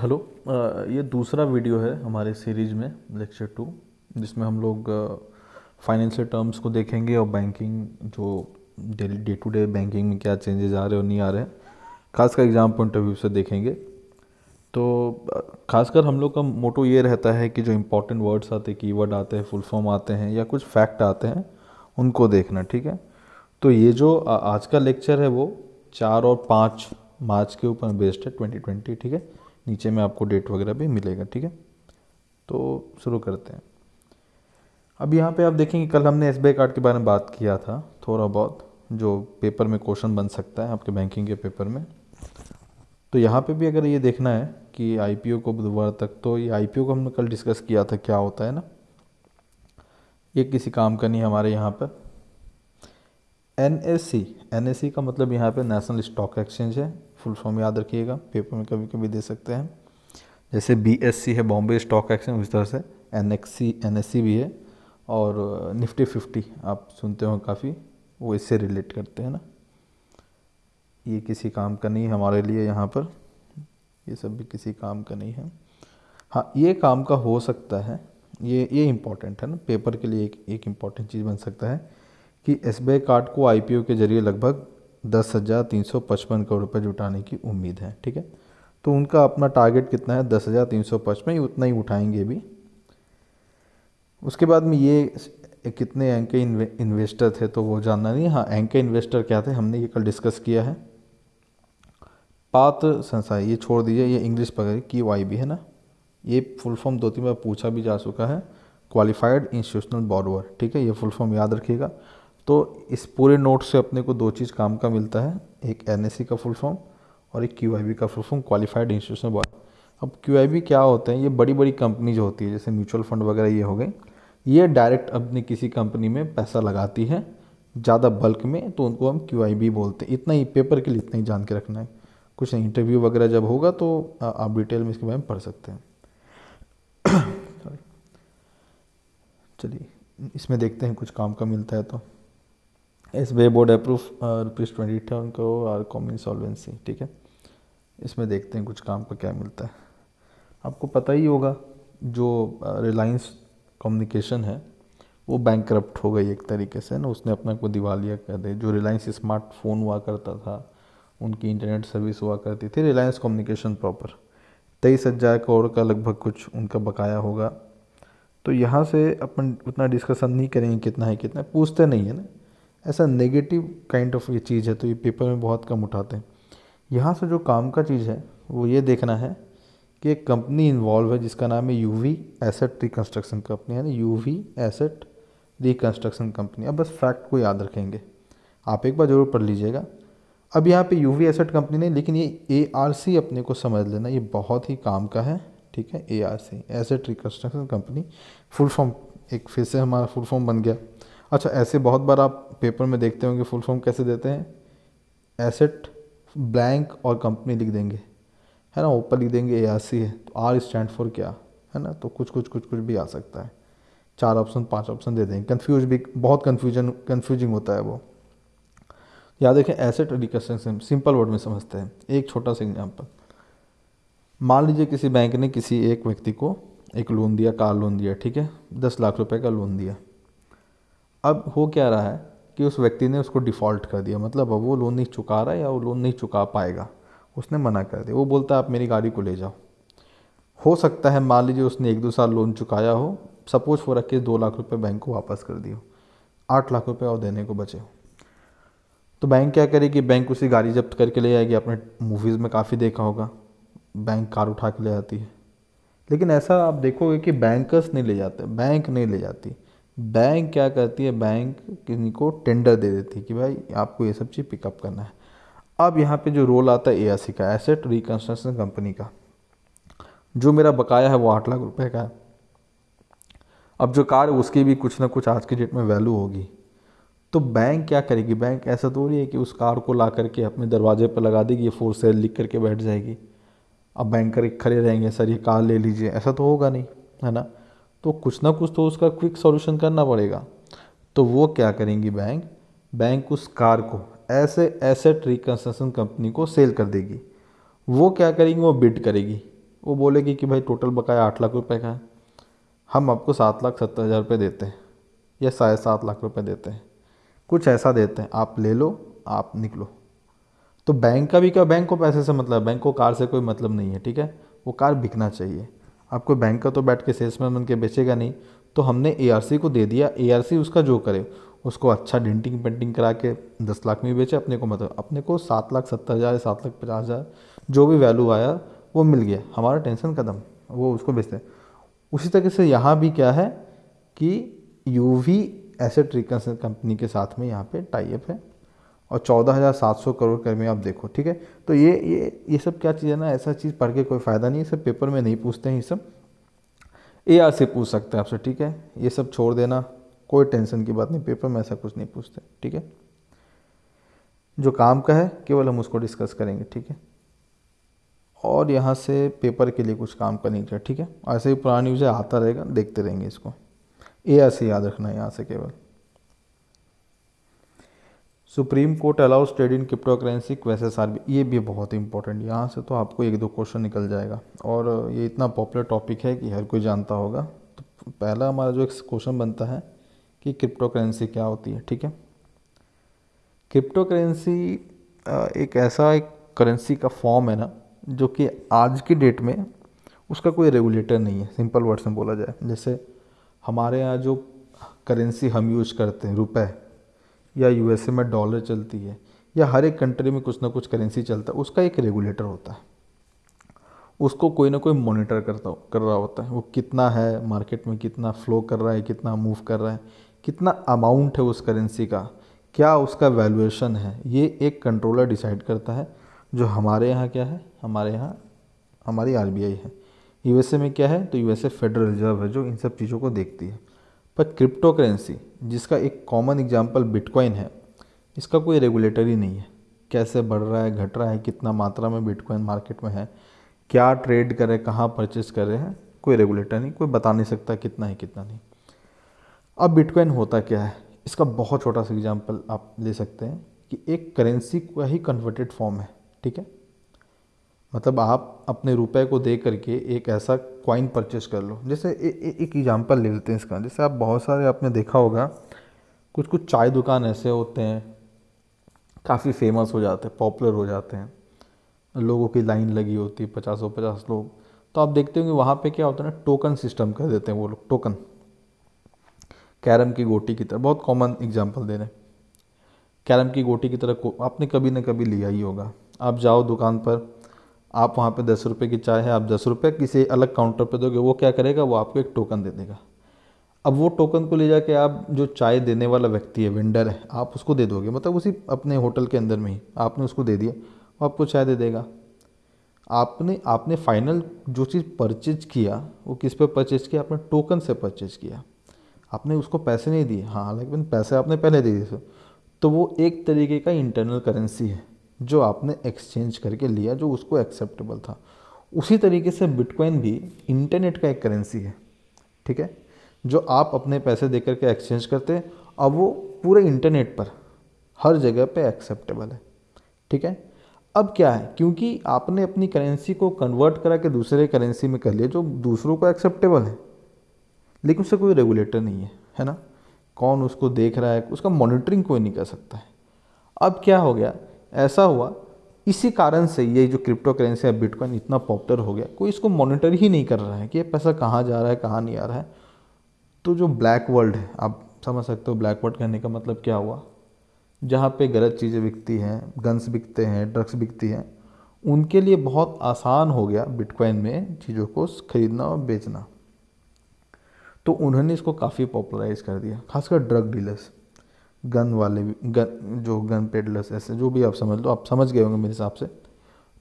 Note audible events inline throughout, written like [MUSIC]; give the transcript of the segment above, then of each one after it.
hello ये दूसरा video है हमारे सीरीज में लेक्चर टू जिसमें हम लोग फाइनेंशियल टर्म्स को देखेंगे और बैंकिंग जो daily day to day banking में क्या चेंजेस आ रहे और नहीं आ रहे हैं खासकर एग्ज़ाम पॉइंट ऑफ व्यू से देखेंगे तो खासकर हम लोग का मोटो ये रहता है कि जो इम्पोर्टेंट वर्ड्स आते की वर्ड आते हैं फुल फॉर्म आते हैं या कुछ फैक्ट आते हैं उनको देखना ठीक है तो ये जो आज का लेक्चर है वो चार और पाँच मार्च के ऊपर बेस्ड है ट्वेंटी ट्वेंटी ठीक है नीचे में आपको डेट वगैरह भी मिलेगा ठीक है तो शुरू करते हैं अब यहाँ पे आप देखेंगे कल हमने एस कार्ड के बारे में बात किया था थोड़ा बहुत जो पेपर में क्वेश्चन बन सकता है आपके बैंकिंग के पेपर में तो यहाँ पे भी अगर ये देखना है कि आई को बुधवार तक तो ये आई को हमने कल डिस्कस किया था क्या होता है ना ये किसी काम का नहीं हमारे यहाँ पर एन एस का मतलब यहाँ पे नेशनल स्टॉक एक्सचेंज है फुल फॉर्म याद रखिएगा पेपर में कभी कभी दे सकते हैं जैसे बी है बॉम्बे स्टॉक एक्सचेंज उस तरह से एन एस e भी है और निफ्टी फिफ्टी आप सुनते हो काफ़ी वो इससे रिलेट करते हैं ना ये किसी काम का नहीं है हमारे लिए यहाँ पर ये सब भी किसी काम का नहीं है हाँ ये काम का हो सकता है ये ये इम्पॉर्टेंट है ना पेपर के लिए एक एक इम्पॉर्टेंट चीज़ बन सकता है कि एस कार्ड को आई के जरिए लगभग दस हज़ार तीन सौ पचपन करोड़ रुपये जुटाने की उम्मीद है ठीक है तो उनका अपना टारगेट कितना है दस हज़ार तीन सौ पचपन उतना ही उठाएंगे भी उसके बाद में ये कितने एंके इन्वेस्टर थे तो वो जानना नहीं हाँ एंके इन्वेस्टर क्या थे हमने ये कल डिस्कस किया है पात्र संस्था ये छोड़ दीजिए ये इंग्लिश पकड़ की वाई भी है ना ये फुल फॉर्म दो तीन बार पूछा भी जा चुका है क्वालिफाइड इंस्टीट्यूशनल बॉरोवर ठीक है ये फुल फॉर्म याद रखिएगा तो इस पूरे नोट से अपने को दो चीज़ काम का मिलता है एक एन का फुल फॉर्म और एक क्यू का full form qualified institution body अब क्यू क्या होते हैं ये बड़ी बड़ी कंपनी जो होती है जैसे म्यूचुअल फंड वगैरह ये हो गई ये डायरेक्ट अपनी किसी कंपनी में पैसा लगाती है ज़्यादा बल्क में तो उनको हम क्यू बोलते हैं इतना ही पेपर के लिए इतना ही जान के रखना है कुछ इंटरव्यू वगैरह जब होगा तो आप डिटेल में इसके बारे में पढ़ सकते हैं सॉरी [COUGHS] चलिए इसमें देखते हैं कुछ काम का मिलता है तो SEBI board approve rupees twenty अठावन करो आर कॉमन सॉल्वेंसी ठीक है इसमें देखते हैं कुछ काम का क्या मिलता है आपको पता ही होगा जो रिलायंस कम्युनिकेशन है वो बैंक करप्ट हो गई एक तरीके से ना उसने अपने को दिवालिया कर दे जो रिलायंस स्मार्टफोन हुआ करता था उनकी इंटरनेट सर्विस हुआ करती थी रिलायंस कम्युनिकेशन प्रॉपर तेईस हज़ार करोड़ का लगभग कुछ उनका बकाया होगा तो यहाँ से अपन उतना डिस्कशन नहीं करेंगे कितना है कितना पूछते नहीं है ना ऐसा नेगेटिव काइंड ऑफ ये चीज़ है तो ये पेपर में बहुत कम उठाते हैं यहाँ से जो काम का चीज़ है वो ये देखना है कि एक कंपनी इन्वॉल्व है जिसका नाम है U V asset reconstruction company है ना U V asset reconstruction company अब बस फैक्ट को याद रखेंगे आप एक बार ज़रूर पढ़ लीजिएगा अब यहाँ पे यू वी एसेट कंपनी ने लेकिन ये ए आर सी अपने को समझ लेना ये बहुत ही काम का है ठीक है A R C asset reconstruction company full form एक फिर से हमारा फुल फॉर्म बन गया अच्छा ऐसे बहुत बार आप पेपर में देखते होंगे फुल फॉर्म कैसे देते हैं एसेट ब्लैंक और कंपनी लिख देंगे है ना ऊपर लिख देंगे ए आर सी है तो आर स्टैंड फॉर क्या है ना तो कुछ कुछ कुछ कुछ भी आ सकता है चार ऑप्शन पांच ऑप्शन दे देंगे कन्फ्यूज भी बहुत कन्फ्यूजन कन्फ्यूजिंग होता है वो याद देखें एसेट रिकस्ट्रक्शन सिंपल वर्ड में समझते हैं एक छोटा सा एग्जाम्पल मान लीजिए किसी बैंक ने किसी एक व्यक्ति को एक लोन दिया कार लोन दिया ठीक है दस लाख रुपए का लोन दिया अब हो क्या रहा है कि उस व्यक्ति ने उसको डिफ़ॉल्ट कर दिया मतलब अब वो लोन नहीं चुका रहा है या वो लोन नहीं चुका पाएगा उसने मना कर दिया वो बोलता है आप मेरी गाड़ी को ले जाओ हो सकता है मान लीजिए उसने एक दो साल लोन चुकाया हो सपोज वो रख के दो लाख रुपये बैंक को वापस कर हो आठ लाख रुपये और देने को बचे हो तो बैंक क्या करेगी बैंक उसी गाड़ी जब्त करके ले जाएगी आपने मूवीज़ में काफ़ी देखा होगा बैंक कार उठा के ले जाती है लेकिन ऐसा आप देखोगे कि बैंकर्स नहीं ले जाते बैंक नहीं ले जाती बैंक क्या करती है बैंक किसी को टेंडर दे देती है कि भाई आपको ये सब चीज़ पिकअप करना है अब यहाँ पे जो रोल आता है ए का एसेट रिकन्स्ट्रक्शन कंपनी का जो मेरा बकाया है वो आठ लाख रुपए का है अब जो कार उसकी भी कुछ ना कुछ आज की डेट में वैल्यू होगी तो बैंक क्या करेगी बैंक ऐसा तो नहीं है कि उस कार को ला करके अपने दरवाजे पर लगा देगी फोर सेल लिख करके बैठ जाएगी अब बैंकर खड़े रहेंगे सर ये कार ले लीजिए ऐसा तो होगा नहीं है ना तो कुछ ना कुछ तो उसका क्विक सॉल्यूशन करना पड़ेगा तो वो क्या करेंगी बैंक बैंक उस कार को ऐसे एसेट रिकन्स्ट्रक्शन कंपनी को सेल कर देगी वो क्या करेंगी वो बिड करेगी वो बोलेगी कि भाई टोटल बकाया आठ लाख रुपए का है हम आपको सात लाख सत्तर हज़ार रुपये देते हैं या साढ़े सात लाख रुपए देते हैं कुछ ऐसा देते हैं आप ले लो आप निकलो तो बैंक का भी क्या बैंक को पैसे से मतलब बैंक को कार से कोई मतलब नहीं है ठीक है वो कार बिकना चाहिए आपको बैंक का तो बैठ के सेल्समैन बन के बेचेगा नहीं तो हमने ए को दे दिया ए उसका जो करे उसको अच्छा डेंटिंग पेंटिंग करा के दस लाख में बेचे अपने को मतलब अपने को सात लाख सत्तर हज़ार सात लाख पचास हज़ार जो भी वैल्यू आया वो मिल गया हमारा टेंशन कदम वो उसको बेचते हैं उसी तरीके से यहाँ भी क्या है कि U V asset recon company के साथ में यहाँ पे टाइप है और चौदह हज़ार सात सौ करोड़ कर्मी आप देखो ठीक है तो ये ये ये सब क्या चीज़ है ना ऐसा चीज़ पढ़ के कोई फ़ायदा नहीं है सब पेपर में नहीं पूछते हैं ये सब ए आर से पूछ सकते हैं आपसे ठीक है ये सब छोड़ देना कोई टेंशन की बात नहीं पेपर में ऐसा कुछ नहीं पूछते ठीक है जो काम का है केवल हम उसको डिस्कस करेंगे ठीक है और यहाँ से पेपर के लिए कुछ काम नहीं किया ठीक है ऐसे ही पुराना न्यूज़ आता रहेगा देखते रहेंगे इसको ए आर से याद रखना है यहाँ से केवल Supreme Court allow trade in crypto currency quashes R ये भी बहुत इंपॉर्टेंट यहाँ से तो आपको एक दो क्वेश्चन निकल जाएगा और ये इतना पॉपुलर टॉपिक है कि हर कोई जानता होगा तो पहला हमारा जो एक क्वेश्चन बनता है कि क्रिप्टो करेंसी क्या होती है ठीक है क्रिप्टो करेंसी एक ऐसा एक करेंसी का फॉर्म है ना जो कि आज की डेट में उसका कोई रेगुलेटर नहीं है सिंपल वर्ड्स में बोला जाए जैसे हमारे यहाँ जो करेंसी हम यूज करते हैं रुपए या यूएसए में डॉलर चलती है या हर एक कंट्री में कुछ ना कुछ करेंसी चलता है उसका एक रेगुलेटर होता है उसको कोई ना कोई मॉनिटर करता कर रहा होता है वो कितना है मार्केट में कितना फ्लो कर रहा है कितना मूव कर रहा है कितना अमाउंट है उस करेंसी का क्या उसका वैल्यूएशन है ये एक कंट्रोलर डिसाइड करता है जो हमारे यहाँ क्या है हमारे यहाँ हमारी आर है यूएसए में क्या है तो यूएसए फेडरल रिजर्व है जो इन सब चीज़ों को देखती है पर क्रिप्टो करेंसी जिसका एक कॉमन एग्जाम्पल बिटकॉइन है इसका कोई रेगुलेटरी नहीं है कैसे बढ़ रहा है घट रहा है कितना मात्रा में बिटकॉइन मार्केट में है क्या ट्रेड करें कहाँ परचेस कर रहे हैं कोई रेगुलेटर नहीं कोई बता नहीं सकता कितना है कितना नहीं अब बिटकॉइन होता क्या है इसका बहुत छोटा सा एग्जाम्पल आप ले सकते हैं कि एक करेंसी का ही कन्वर्टेड फॉर्म है ठीक है मतलब आप अपने रुपए को दे करके एक ऐसा कॉइन परचेस कर लो जैसे ए, ए, एक एग्जांपल ले लेते हैं इसका जैसे आप बहुत सारे आपने देखा होगा कुछ कुछ चाय दुकान ऐसे होते हैं काफ़ी फेमस हो जाते हैं पॉपुलर हो जाते हैं लोगों की लाइन लगी होती है पचासों पचास लोग तो आप देखते होंगे वहाँ पे क्या होता है ना टोकन सिस्टम कर देते हैं वो लोग टोकन कैरम की गोटी की तरह बहुत कॉमन एग्जाम्पल दे रहे हैं कैरम की गोटी की तरह आपने कभी ना कभी लिया ही होगा आप जाओ दुकान पर आप वहाँ पे दस रुपये की चाय है आप दस रुपये किसी अलग काउंटर पे दोगे वो क्या करेगा वो आपको एक टोकन दे देगा अब वो टोकन को ले जाके आप जो चाय देने वाला व्यक्ति है वेंडर है आप उसको दे दोगे मतलब उसी अपने होटल के अंदर में ही आपने उसको दे दिया वो आपको चाय दे देगा आपने आपने फाइनल जो चीज़ परचेज किया वो किस पे परचेज किया आपने टोकन से परचेज किया आपने उसको पैसे नहीं दिए हाँ लेकिन पैसे आपने पहले दे दिए तो वो एक तरीके का इंटरनल करेंसी है जो आपने एक्सचेंज करके लिया जो उसको एक्सेप्टेबल था उसी तरीके से बिटकॉइन भी इंटरनेट का एक करेंसी है ठीक है जो आप अपने पैसे दे करके एक्सचेंज करते हैं अब वो पूरे इंटरनेट पर हर जगह पे एक्सेप्टेबल है ठीक है अब क्या है क्योंकि आपने अपनी करेंसी को कन्वर्ट करा के दूसरे करेंसी में कर लिया जो दूसरों को एक्सेप्टेबल है लेकिन उससे कोई रेगुलेटर नहीं है है ना कौन उसको देख रहा है उसका मॉनिटरिंग कोई नहीं कर सकता है अब क्या हो गया ऐसा हुआ इसी कारण से ये जो क्रिप्टो करेंसी है बिटकॉइन इतना पॉपुलर हो गया कोई इसको मॉनिटर ही नहीं कर रहा है कि ये पैसा कहाँ जा रहा है कहाँ नहीं आ रहा है तो जो ब्लैक वर्ल्ड है आप समझ सकते हो ब्लैक वर्ल्ड कहने का मतलब क्या हुआ जहाँ पे गलत चीज़ें बिकती हैं गन्स बिकते हैं ड्रग्स बिकती हैं उनके लिए बहुत आसान हो गया बिटकॉइन में चीज़ों को खरीदना और बेचना तो उन्होंने इसको काफ़ी पॉपुलराइज कर दिया खासकर ड्रग डीलर्स गन वाले गन जो गन पेडलर्स ऐसे जो भी आप समझ लो आप समझ गए होंगे मेरे हिसाब से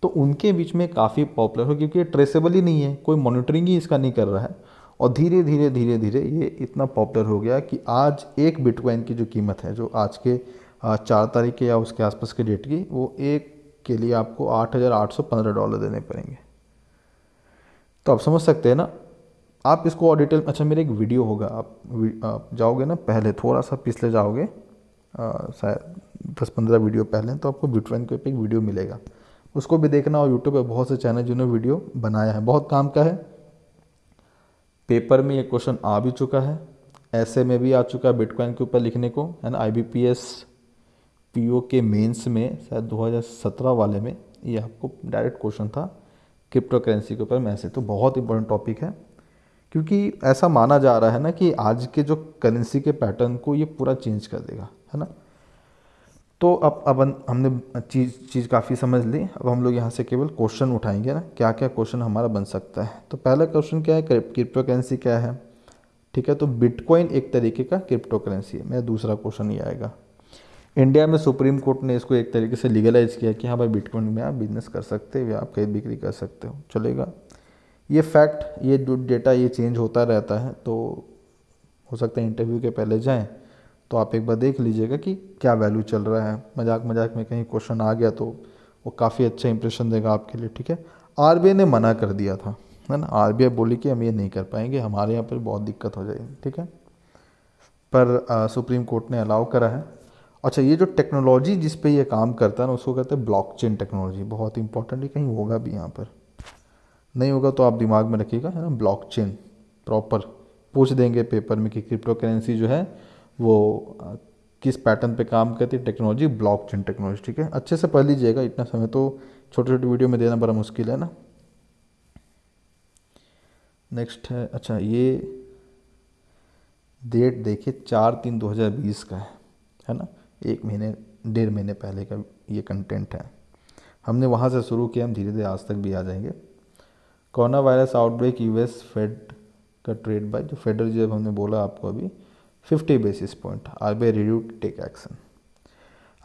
तो उनके बीच में काफ़ी पॉपुलर हो क्योंकि ये ट्रेसेबल ही नहीं है कोई मॉनिटरिंग ही इसका नहीं कर रहा है और धीरे धीरे धीरे धीरे ये इतना पॉपुलर हो गया कि आज एक बिटकॉइन की जो कीमत है जो आज के चार तारीख के या उसके आसपास के डेट की वो एक के लिए आपको आठ हज़ार आठ सौ पंद्रह डॉलर देने पड़ेंगे तो आप समझ सकते हैं ना आप इसको और डिटेल अच्छा मेरे एक वीडियो होगा आप, आप जाओगे ना पहले थोड़ा सा पिछले जाओगे शायद दस पंद्रह वीडियो पहले तो आपको ब्यूट्रेन के पे एक वीडियो मिलेगा उसको भी देखना और यूट्यूब पर बहुत से चैनल जिन्होंने वीडियो बनाया है बहुत काम का है पेपर में ये क्वेश्चन आ भी चुका है ऐसे में भी आ चुका है बिटकॉइन के ऊपर लिखने को है ना I B P S P O के मेन्स में शायद 2017 वाले में ये आपको डायरेक्ट क्वेश्चन था क्रिप्टो करेंसी के ऊपर मैसेज तो बहुत इंपॉर्टेंट टॉपिक है क्योंकि ऐसा माना जा रहा है ना कि आज के जो करेंसी के पैटर्न को ये पूरा चेंज कर देगा है ना तो अब अब हमने चीज़ चीज़ काफ़ी समझ ली अब हम लोग यहाँ से केवल क्वेश्चन उठाएंगे ना क्या क्या क्वेश्चन हमारा बन सकता है तो पहला क्वेश्चन क्या है क्रिप्टो करेंसी क्या है ठीक है तो बिटकॉइन एक तरीके का क्रिप्टो करेंसी है मेरा दूसरा क्वेश्चन ये आएगा इंडिया में सुप्रीम कोर्ट ने इसको एक तरीके से लीगलाइज किया कि हाँ भाई बिटकॉइन में आप बिजनेस कर सकते हो या आप खरीद बिक्री कर सकते हो चलेगा ये फैक्ट ये जो डेटा ये चेंज होता रहता है तो हो सकता है इंटरव्यू के पहले जाएं तो आप एक बार देख लीजिएगा कि क्या वैल्यू चल रहा है मजाक मजाक में कहीं क्वेश्चन आ गया तो वो काफ़ी अच्छा इंप्रेशन देगा आपके लिए ठीक है आर ने मना कर दिया था है ना आर बोली कि हम ये नहीं कर पाएंगे हमारे यहाँ पर बहुत दिक्कत हो जाएगी ठीक है पर आ, सुप्रीम कोर्ट ने अलाउ करा है अच्छा ये जो टेक्नोलॉजी जिस पे ये काम करता है ना उसको कहते हैं ब्लॉकचेन टेक्नोलॉजी बहुत इंपॉर्टेंट है कहीं होगा भी यहाँ पर नहीं होगा तो आप दिमाग में रखिएगा है ना ब्लॉक चेन प्रॉपर पूछ देंगे पेपर में कि क्रिप्टो करेंसी जो है वो किस पैटर्न पे काम करती है टेक्नोलॉजी ब्लॉक चेन टेक्नोलॉजी ठीक है अच्छे से पढ़ लीजिएगा इतना समय तो छोटे छोटे वीडियो में देना बड़ा मुश्किल है ना नेक्स्ट है अच्छा ये डेट देखिए चार तीन दो हज़ार बीस का है है ना एक महीने डेढ़ महीने पहले का ये कंटेंट है हमने वहाँ से शुरू किया हम धीरे धीरे आज तक भी आ जाएंगे corona virus outbreak US Fed का ट्रेड बाय जो फेडरल रिजर्व हमने बोला आपको अभी 50 basis point R B I reduce take action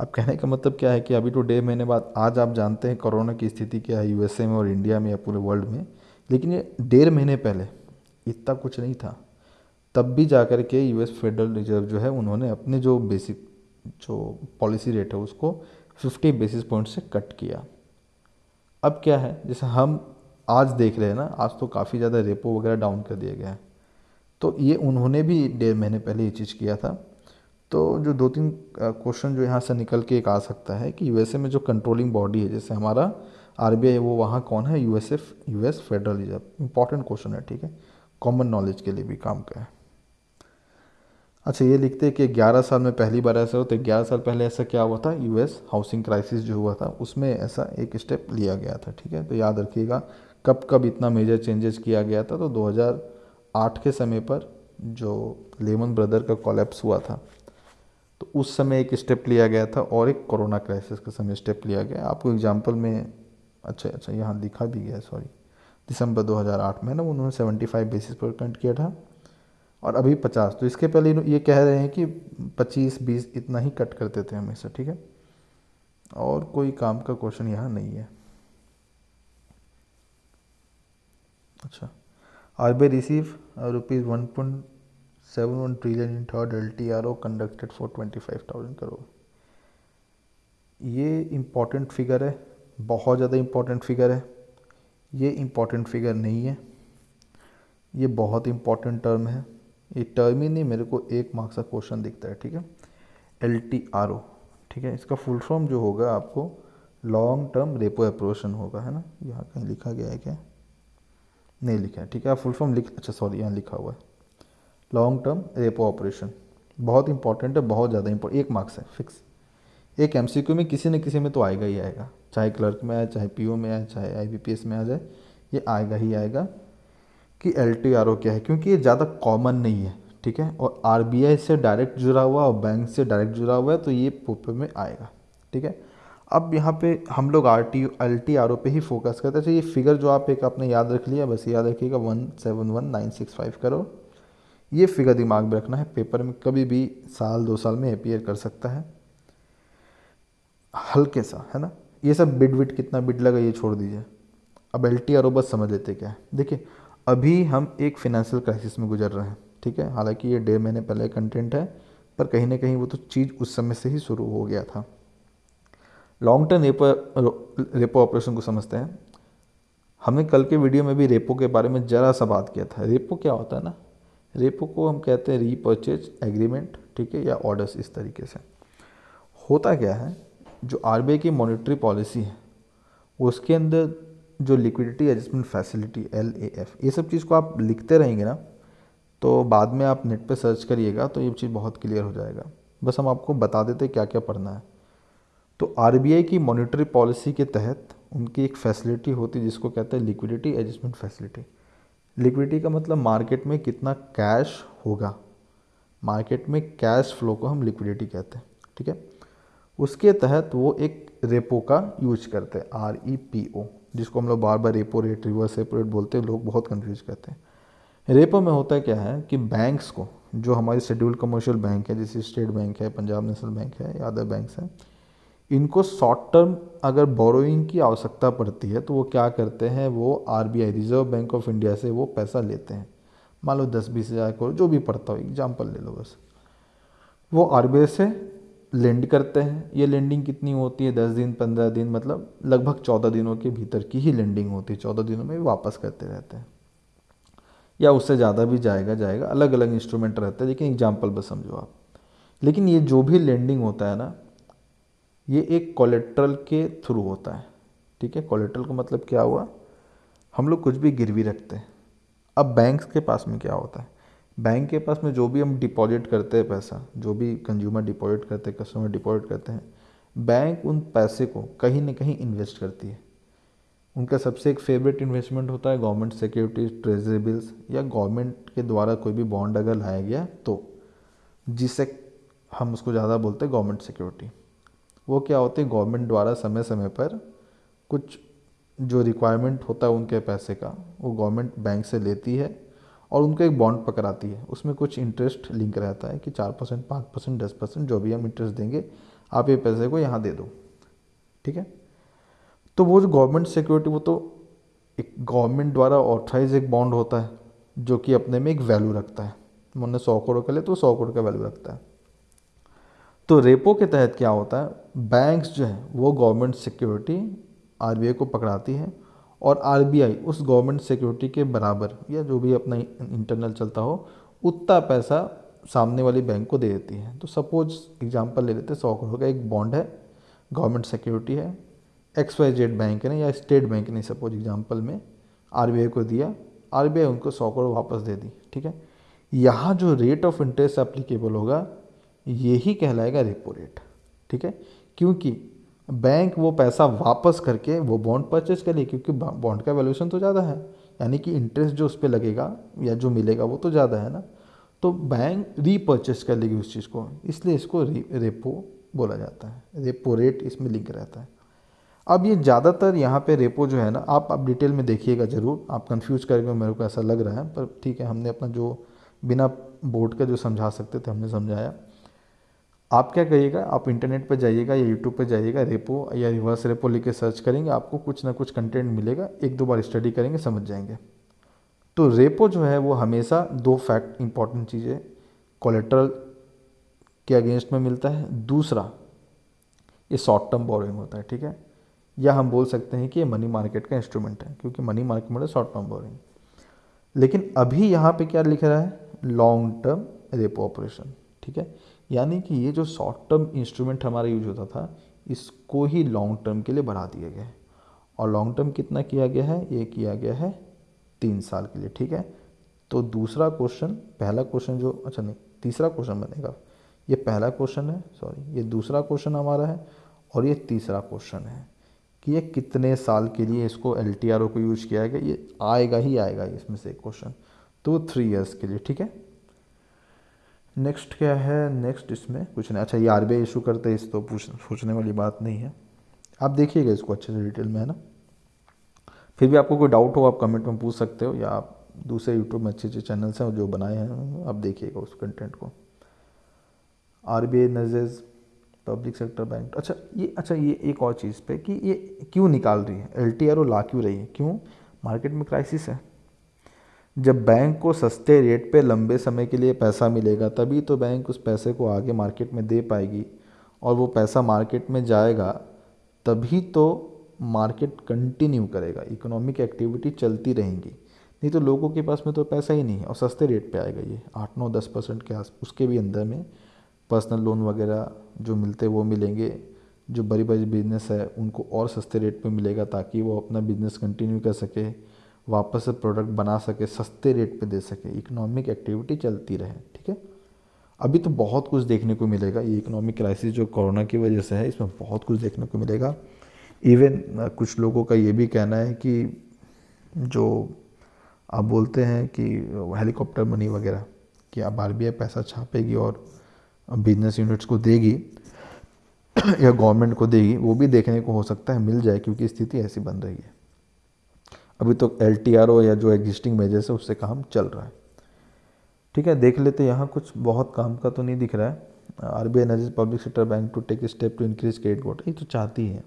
अब कहने का मतलब क्या है कि अभी तो डेढ़ महीने बाद आज आप जानते हैं कोरोना की स्थिति क्या है यूएसए में और इंडिया में या पूरे वर्ल्ड में लेकिन ये डेढ़ महीने पहले इतना कुछ नहीं था तब भी जा कर के एस फेडरल रिजर्व जो है उन्होंने अपने जो बेसिक जो पॉलिसी रेट है उसको 50 बेसिस पॉइंट से कट किया अब क्या है जैसे हम आज देख रहे हैं ना आज तो काफ़ी ज़्यादा रेपो वगैरह डाउन कर दिया गया है तो ये उन्होंने भी डेढ़ महीने पहले ये चीज़ किया था तो जो दो तीन क्वेश्चन जो यहाँ से निकल के एक आ सकता है कि यूएसए में जो कंट्रोलिंग बॉडी है जैसे हमारा आरबीआई वो वहाँ कौन है U S Federal Reserve important question है ठीक है कॉमन नॉलेज के लिए भी काम का है अच्छा ये लिखते हैं कि 11 साल में पहली बार ऐसा हो तो ग्यारह साल पहले ऐसा क्या हुआ था यूएस हाउसिंग क्राइसिस जो हुआ था उसमें ऐसा एक स्टेप लिया गया था ठीक है तो याद रखिएगा कब कब इतना मेजर चेंजेस किया गया था तो 2008 के समय पर जो लेमन ब्रदर का कॉलेप्स हुआ था तो उस समय एक स्टेप लिया गया था और एक कोरोना क्राइसिस के समय स्टेप लिया गया आपको एग्जाम्पल में अच्छा अच्छा यहाँ लिखा भी गया सॉरी दिसंबर 2008 में ना उन्होंने 75 बेसिस पर कंट किया था और अभी 50 तो इसके पहले ये कह रहे हैं कि 25 20 इतना ही कट करते थे हमेशा ठीक है और कोई काम का क्वेश्चन यहाँ नहीं है अच्छा R B I receive rupees one point seven one trillion in third L T R O conducted for twenty five thousand crore ये इम्पॉर्टेंट फिगर है बहुत ज़्यादा इम्पॉर्टेंट फिगर है ये इम्पॉर्टेंट फिगर नहीं है ये बहुत इम्पॉर्टेंट टर्म है ये टर्म ही नहीं मेरे को एक मार्क्स का क्वेश्चन दिखता है ठीक है एल टी आर ओ ठीक है इसका फुल फॉर्म जो होगा आपको लॉन्ग टर्म रेपो अप्रोशन होगा है ना यहाँ कहीं लिखा गया है क्या नहीं लिखा है ठीक है फुल फॉर्म लिख अच्छा सॉरी यहाँ लिखा हुआ है लॉन्ग टर्म रेपो ऑपरेशन बहुत इंपॉर्टेंट है बहुत ज़्यादा इंपॉर्टेंट एक मार्क्स है फिक्स एक एम में किसी न किसी में तो आएगा ही आएगा चाहे क्लर्क में आए चाहे पी में आए चाहे आई में आ जाए ये आएगा ही आएगा कि एल क्या है क्योंकि ये ज़्यादा कॉमन नहीं है ठीक है और आर से डायरेक्ट जुड़ा हुआ और बैंक से डायरेक्ट जुड़ा हुआ है तो ये पोपे में आएगा ठीक है अब यहाँ पे हम लोग R T L T R O पे ही फोकस करते हैं तो ये फिगर जो आप एक आपने याद रख लिया बस याद रखिएगा one seven one nine six five करो ये फिगर दिमाग में रखना है पेपर में कभी भी साल दो साल में अपीयर कर सकता है हल्के सा है ना ये सब बिड विड कितना बिड लगा ये छोड़ दीजिए अब एल टी आर ओ बस समझ लेते क्या है देखिए अभी हम एक फिनेंशियल क्राइसिस में गुजर रहे हैं ठीक है हालांकि ये डेढ़ महीने पहले कंटेंट है पर कहीं ना कहीं वो तो चीज़ उस समय से ही शुरू हो गया था long term repo repo operation को समझते हैं हमने कल के वीडियो में भी रेपो के बारे में ज़रा सा बात किया था रेपो क्या होता है ना रेपो को हम कहते हैं रीपर्चेज एग्रीमेंट ठीक है या ऑर्डर्स इस तरीके से होता क्या है जो आर की मॉनिटरी पॉलिसी है उसके अंदर जो liquidity adjustment facility L A F ये सब चीज़ को आप लिखते रहेंगे ना तो बाद में आप नेट पे सर्च करिएगा तो ये चीज़ बहुत क्लियर हो जाएगा बस हम आपको बता देते क्या क्या पढ़ना है तो आर की मॉनिटरी पॉलिसी के तहत उनकी एक फैसिलिटी होती है जिसको कहते हैं लिक्विडिटी एडजस्टमेंट फैसिलिटी लिक्विडिटी का मतलब मार्केट में कितना कैश होगा मार्केट में कैश फ्लो को हम लिक्विडिटी कहते हैं ठीक है उसके तहत वो एक रेपो का यूज करते हैं आर ई पी ओ जिसको हम लोग बार बार repo rate reverse repo rate बोलते हैं लोग बहुत कन्फ्यूज करते हैं रेपो में होता क्या है कि बैंक्स को जो हमारे शेड्यूल कमर्शियल बैंक है जैसे स्टेट बैंक है पंजाब नेशनल बैंक है या अदर बैंक्स हैं इनको शॉर्ट टर्म अगर बोरोइंग की आवश्यकता पड़ती है तो वो क्या करते हैं वो R reserve bank of India से वो पैसा लेते हैं मान लो दस बीस हज़ार करोड़ जो भी पड़ता हो एग्जाम्पल ले लो बस वो आर से लेंड करते हैं ये लेंडिंग कितनी होती है दस दिन पंद्रह दिन मतलब लगभग चौदह दिनों के भीतर की ही लेंडिंग होती है चौदह दिनों में वापस करते रहते हैं या उससे ज़्यादा भी जाएगा जाएगा अलग अलग इंस्ट्रूमेंट रहते हैं लेकिन एग्जाम्पल बस समझो आप लेकिन ये जो भी लेंडिंग होता है ना ये एक कोलेट्रल के थ्रू होता है ठीक है कोलेट्रल का मतलब क्या हुआ हम लोग कुछ भी गिरवी रखते हैं अब बैंक के पास में क्या होता है बैंक के पास में जो भी हम डिपॉजिट करते हैं पैसा जो भी कंज्यूमर डिपॉजिट करते हैं कस्टमर डिपॉजिट करते हैं बैंक उन पैसे को कहीं ना कहीं इन्वेस्ट करती है उनका सबसे एक फेवरेट इन्वेस्टमेंट होता है गवर्नमेंट सिक्योरिटीज ट्रेजरी बिल्स या गवर्नमेंट के द्वारा कोई भी बॉन्ड अगर लाया गया तो जिसे हम उसको ज़्यादा बोलते हैं गवर्नमेंट सिक्योरिटी वो क्या होते हैं गवर्नमेंट द्वारा समय समय पर कुछ जो रिक्वायरमेंट होता है उनके पैसे का वो गवर्नमेंट बैंक से लेती है और उनको एक बॉन्ड पकड़ाती है उसमें कुछ इंटरेस्ट लिंक रहता है कि चार परसेंट पाँच परसेंट दस परसेंट जो भी हम इंटरेस्ट देंगे आप ये पैसे को यहाँ दे दो ठीक है तो वो जो गवर्नमेंट सिक्योरिटी वो तो एक गवर्नमेंट द्वारा ऑथराइज एक बॉन्ड होता है जो कि अपने में एक वैल्यू रखता है उन्होंने सौ करोड़ का ले तो सौ करोड़ का वैल्यू रखता है तो रेपो के तहत क्या होता है बैंक्स जो है वो गवर्नमेंट सिक्योरिटी आर को पकड़ाती है और आर उस गवर्नमेंट सिक्योरिटी के बराबर या जो भी अपना इंटरनल चलता हो उतना पैसा सामने वाली बैंक को दे देती है तो सपोज एग्जांपल ले लेते हैं सौ करोड़ का एक बॉन्ड है गवर्नमेंट सिक्योरिटी है एक्स वाई जेड बैंक ने या स्टेट बैंक ने सपोज एग्जांपल में आर को दिया आर उनको सौ करोड़ वापस दे दी ठीक है यहाँ जो रेट ऑफ इंटरेस्ट एप्लीकेबल होगा यही कहलाएगा रेपो रेट ठीक है क्योंकि बैंक वो पैसा वापस करके वो बॉन्ड परचेज कर करे क्योंकि बॉन्ड का वैल्यूशन तो ज़्यादा है यानी कि इंटरेस्ट जो उस पर लगेगा या जो मिलेगा वो तो ज़्यादा है ना तो बैंक रीपर्चेस कर लेगी उस चीज़ को इसलिए इसको रेपो बोला जाता है रेपो रेट इसमें लिंक रहता है अब ये ज़्यादातर यहाँ पे रेपो जो है ना आप अब डिटेल में देखिएगा ज़रूर आप कंफ्यूज करेंगे मेरे को ऐसा लग रहा है पर ठीक है हमने अपना जो बिना बोर्ड का जो समझा सकते थे हमने समझाया आप क्या करिएगा आप इंटरनेट पर जाइएगा या यूट्यूब पर जाइएगा रेपो या रिवर्स रेपो लेके सर्च करेंगे आपको कुछ ना कुछ कंटेंट मिलेगा एक दो बार स्टडी करेंगे समझ जाएंगे तो रेपो जो है वो हमेशा दो फैक्ट इंपॉर्टेंट चीज़ें कोलेट्रल के अगेंस्ट में मिलता है दूसरा ये शॉर्ट टर्म बोरिंग होता है ठीक है या हम बोल सकते हैं कि ये मनी मार्केट का इंस्ट्रूमेंट है क्योंकि मनी मार्केट में शॉर्ट टर्म बोरिंग लेकिन अभी यहाँ पे क्या लिख रहा है लॉन्ग टर्म रेपो ऑपरेशन ठीक है यानी कि ये जो शॉर्ट टर्म इंस्ट्रूमेंट हमारा यूज होता था इसको ही लॉन्ग टर्म के लिए बढ़ा दिया गया है और लॉन्ग टर्म कितना किया गया है ये किया गया है तीन साल के लिए ठीक है तो दूसरा क्वेश्चन पहला क्वेश्चन जो अच्छा नहीं तीसरा क्वेश्चन बनेगा ये पहला क्वेश्चन है सॉरी ये दूसरा क्वेश्चन हमारा है और ये तीसरा क्वेश्चन है कि ये कितने साल के लिए इसको एल को यूज किया गया ये आएगा ही आएगा इसमें से क्वेश्चन तो थ्री ईयर्स के लिए ठीक है नेक्स्ट क्या है नेक्स्ट इसमें कुछ नहीं अच्छा ये आर बी इशू करते हैं इस तो पूछ सोचने वाली बात नहीं है आप देखिएगा इसको अच्छे से डिटेल में है ना फिर भी आपको कोई डाउट हो आप कमेंट में पूछ सकते हो या आप दूसरे यूट्यूब में अच्छे अच्छे चैनल्स हैं जो बनाए हैं आप देखिएगा उस कंटेंट को आर बी आई नजेज पब्लिक सेक्टर बैंक अच्छा ये अच्छा ये एक और चीज़ पे कि ये क्यों निकाल रही है एल टी आर ला क्यों रही है क्यों मार्केट में क्राइसिस है जब बैंक को सस्ते रेट पे लंबे समय के लिए पैसा मिलेगा तभी तो बैंक उस पैसे को आगे मार्केट में दे पाएगी और वो पैसा मार्केट में जाएगा तभी तो मार्केट कंटिन्यू करेगा इकोनॉमिक एक्टिविटी चलती रहेंगी नहीं तो लोगों के पास में तो पैसा ही नहीं है और सस्ते रेट पे आएगा ये आठ नौ दस परसेंट के आस उसके भी अंदर में पर्सनल लोन वगैरह जो मिलते वो मिलेंगे जो बड़ी बड़ी बिजनेस है उनको और सस्ते रेट पे मिलेगा ताकि वो अपना बिजनेस कंटिन्यू कर सके वापस से प्रोडक्ट बना सके सस्ते रेट पे दे सके इकोनॉमिक एक्टिविटी चलती रहे ठीक है अभी तो बहुत कुछ देखने को मिलेगा ये इकोनॉमिक क्राइसिस जो कोरोना की वजह से है इसमें बहुत कुछ देखने को मिलेगा इवन कुछ लोगों का ये भी कहना है कि जो आप बोलते हैं कि हेलीकॉप्टर मनी वगैरह कि अब आर पैसा छापेगी और बिजनेस यूनिट्स को देगी या गवर्नमेंट को देगी वो भी देखने को हो सकता है मिल जाए क्योंकि स्थिति ऐसी बन रही है अभी तो एल या जो एग्जिस्टिंग मेजर्स है उससे काम चल रहा है ठीक है देख लेते यहाँ कुछ बहुत काम का तो नहीं दिख रहा है R B I public sector bank to take step to increase credit वोट ये तो चाहती है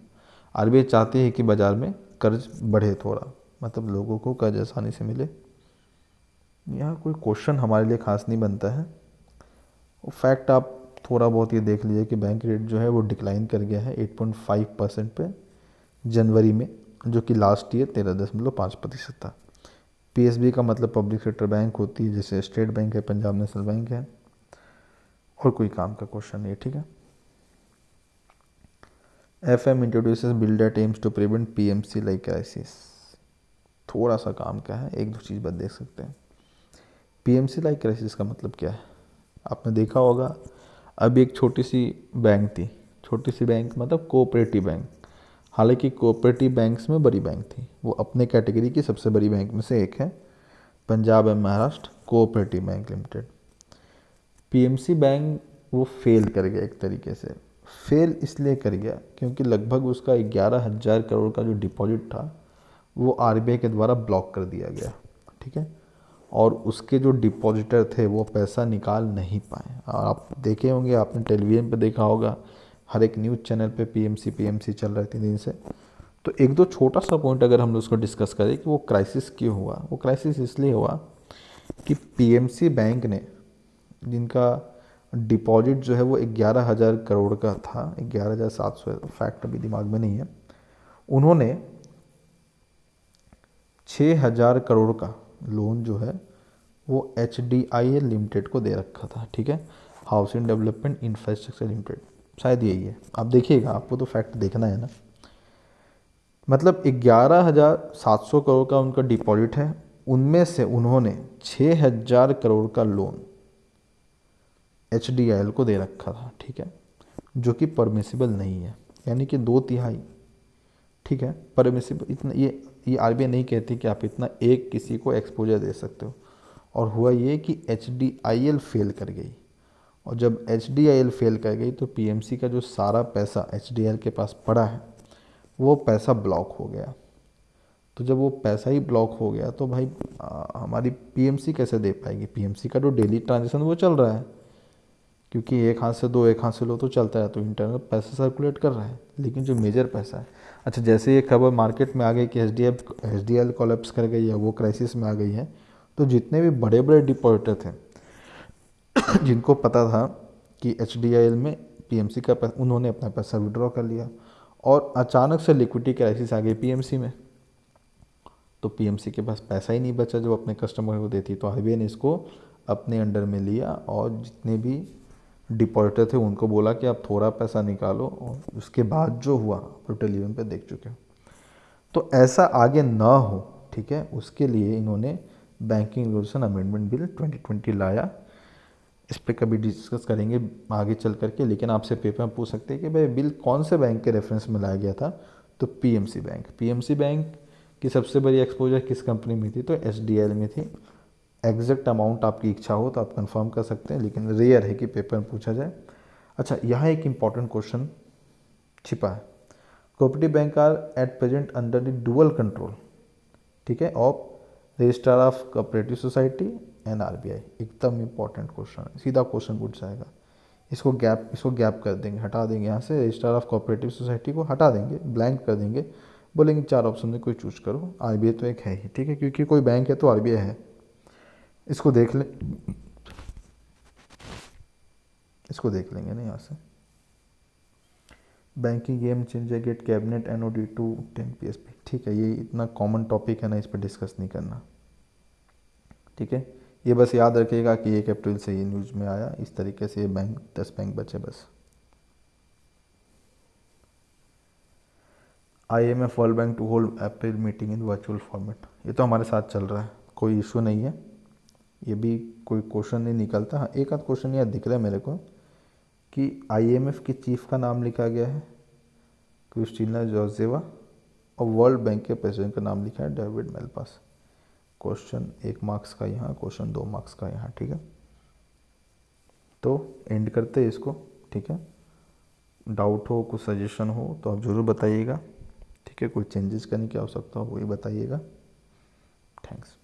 आर चाहती है कि बाज़ार में कर्ज बढ़े थोड़ा मतलब लोगों को कर्ज आसानी से मिले यहाँ कोई क्वेश्चन हमारे लिए खास नहीं बनता है फैक्ट आप थोड़ा बहुत ये देख लीजिए कि बैंक रेट जो है वो डिक्लाइन कर गया है 8.5 परसेंट पे जनवरी में जो कि लास्ट ईयर तेरह दशमलव पाँच प्रतिशत था पी का मतलब पब्लिक सेक्टर बैंक होती है जैसे स्टेट बैंक है पंजाब नेशनल बैंक है और कोई काम का क्वेश्चन नहीं है ठीक है F M introduce builder terms aims to prevent P M C like crisis थोड़ा सा काम का है एक दो चीज़ बस देख सकते हैं P M C like crisis का मतलब क्या है आपने देखा होगा अभी एक छोटी सी बैंक थी छोटी सी बैंक मतलब कोऑपरेटिव बैंक हालांकि कोऑपरेटिव बैंक्स में बड़ी बैंक थी वो अपने कैटेगरी की सबसे बड़ी बैंक में से एक है Punjab and Maharashtra cooperative bank limited PMC bank वो फेल कर गया एक तरीके से फेल इसलिए कर गया क्योंकि लगभग उसका ग्यारह हज़ार करोड़ का जो डिपॉजिट था वो आर के द्वारा ब्लॉक कर दिया गया ठीक है और उसके जो डिपॉजिटर थे वो पैसा निकाल नहीं पाए और आप देखे होंगे आपने टेलीविज़न पर देखा होगा हर एक न्यूज़ चैनल पे पीएमसी पीएमसी चल रहा है तीन दिन से तो एक दो छोटा सा पॉइंट अगर हम लोग उसको डिस्कस करें कि वो क्राइसिस क्यों हुआ वो क्राइसिस इसलिए हुआ कि पीएमसी बैंक ने जिनका डिपॉजिट जो है वो ग्यारह हज़ार करोड़ का था ग्यारह हज़ार सात सौ फैक्ट अभी दिमाग में नहीं है उन्होंने छः हज़ार करोड़ का लोन जो है वो एच डी आई लिमिटेड को दे रखा था ठीक है हाउसिंग डेवलपमेंट इंफ्रास्ट्रक्चर लिमिटेड शायद यही है आप देखिएगा आपको तो फैक्ट देखना है ना मतलब ग्यारह हज़ार सात सौ करोड़ का उनका डिपॉजिट है उनमें से उन्होंने छः हज़ार करोड़ का लोन एच को दे रखा था ठीक है जो कि परमिसिबल नहीं है यानी कि दो तिहाई ठीक है परमिसिबल इतना ये ये आर नहीं कहती कि आप इतना एक किसी को एक्सपोजर दे सकते हो और हुआ ये कि एच फेल कर गई और जब एच फेल कर गई तो पी का जो सारा पैसा एच के पास पड़ा है वो पैसा ब्लॉक हो गया तो जब वो पैसा ही ब्लॉक हो गया तो भाई आ, हमारी पीएमसी कैसे दे पाएगी पीएमसी का जो डेली ट्रांजेक्शन वो चल रहा है क्योंकि एक हाथ से दो एक हाथ से लो तो चलता है तो इंटरनल पैसा सर्कुलेट कर रहा है लेकिन जो मेजर पैसा है अच्छा जैसे ये खबर मार्केट में आ गई कि H D H D L कर गई है वो क्राइसिस में आ गई है तो जितने भी बड़े बड़े डिपॉजिटर थे [COUGHS] जिनको पता था कि एच में पी का उन्होंने अपना पैसा विड्रॉ कर लिया और अचानक से लिक्विडिटी क्राइसिस आ गई पी में तो पी के पास पैसा ही नहीं बचा जो अपने कस्टमर को देती तो आर ने इसको अपने अंडर में लिया और जितने भी डिपॉजिटर थे उनको बोला कि आप थोड़ा पैसा निकालो और उसके बाद जो हुआ आप टेलीविजन पर देख चुके हो तो ऐसा आगे ना हो ठीक है उसके लिए इन्होंने बैंकिंग रेगुलेशन अमेंडमेंट बिल 2020 लाया इस पर कभी डिस्कस करेंगे आगे चल करके लेकिन आपसे पेपर में पूछ सकते हैं कि भाई बिल कौन से बैंक के रेफरेंस में लाया गया था तो पीएमसी बैंक पीएमसी बैंक की सबसे बड़ी एक्सपोजर किस कंपनी में थी तो एस में थी एग्जैक्ट अमाउंट आपकी इच्छा हो तो आप कंफर्म कर सकते हैं लेकिन रेयर है कि पेपर में पूछा जाए अच्छा यहाँ एक इम्पॉर्टेंट क्वेश्चन छिपा है cooperative bank are at present under the dual control ठीक है of registrar of cooperative society and R B I एकदम इंपॉर्टेंट क्वेश्चन है सीधा क्वेश्चन पूछ जाएगा इसको गैप इसको गैप कर देंगे हटा देंगे यहाँ से रजिस्ट्रार ऑफ कोऑपरेटिव सोसाइटी को हटा देंगे ब्लैंक कर देंगे बोलेंगे चार ऑप्शन में कोई चूज करो आर बी आई तो एक है ही ठीक है क्योंकि कोई बैंक है तो आर बी आई है इसको देख लें इसको देख लेंगे ना यहाँ से banking game change get cabinet N O D to ten P S P ठीक है ये इतना कॉमन टॉपिक है ना इस पर डिस्कस नहीं करना ठीक है ये बस याद रखिएगा कि एक अप्रैल से ये न्यूज़ में आया इस तरीके से ये बैंक दस बैंक बचे बस I M F World Bank to hold April meeting in virtual format ये तो हमारे साथ चल रहा है कोई इशू नहीं है ये भी कोई क्वेश्चन नहीं निकलता हाँ एक आध क्वेश्चन यह दिख रहा है मेरे को कि आई एम एफ के चीफ का नाम लिखा गया है क्रिस्टीना जोजेवा और वर्ल्ड बैंक के प्रेसिडेंट का नाम लिखा है डेविड मेलपास क्वेश्चन एक मार्क्स का यहाँ क्वेश्चन दो मार्क्स का यहाँ ठीक है तो एंड करते हैं इसको ठीक है डाउट हो कुछ सजेशन हो तो आप ज़रूर बताइएगा ठीक है कोई चेंजेस करने की आवश्यकता हो वही बताइएगा थैंक्स